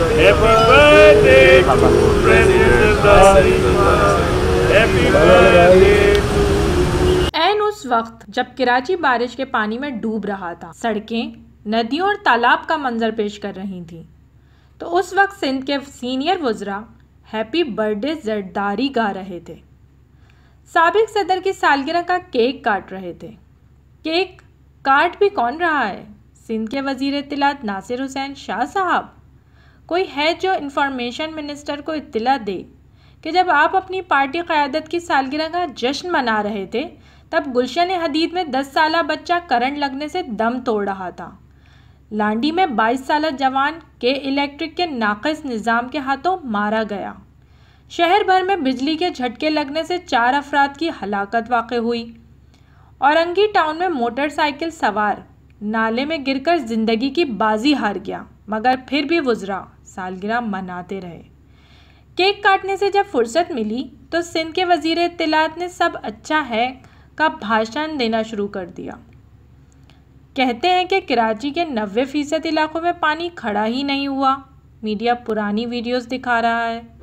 Happy birthday to President Happy birthday एन उस वक्त जब कराची बारिश के पानी में डूब रहा था सड़कें नदियों और तालाब का मंजर पेश कर रही थी तो उस वक्त सिंध के सीनियर वज्रा हैप्पी बर्थडे जरदारी गा रहे थे सबक सदर की सालगिरह का केक काट रहे थे केक काट भी कौन रहा है सिंध के वजीर तिलात नासिर हुसैन शाह साहब कोई है जो इंफॉर्मेशन मिनिस्टर को इतला दे कि जब आप अपनी पार्टी क़्यादत की सालगिरह का जश्न मना रहे थे तब गुलशन हदीद में दस साल बच्चा करंट लगने से दम तोड़ रहा था लांडी में बाईस साल जवान के इलेक्ट्रिक के नाकस निज़ाम के हाथों मारा गया शहर भर में बिजली के झटके लगने से चार अफराद की हलाकत वाक़ हुई औरंगी टाउन में मोटरसाइकिल सवार नाले में गिरकर ज़िंदगी की बाजी हार गया मगर फिर भी वज़रा सालगिरह मनाते रहे केक काटने से जब फुर्सत मिली तो सिंध के वजीर इतलात ने सब अच्छा है का भाषण देना शुरू कर दिया कहते हैं कि कराची के नबे फ़ीसद इलाकों में पानी खड़ा ही नहीं हुआ मीडिया पुरानी वीडियोस दिखा रहा है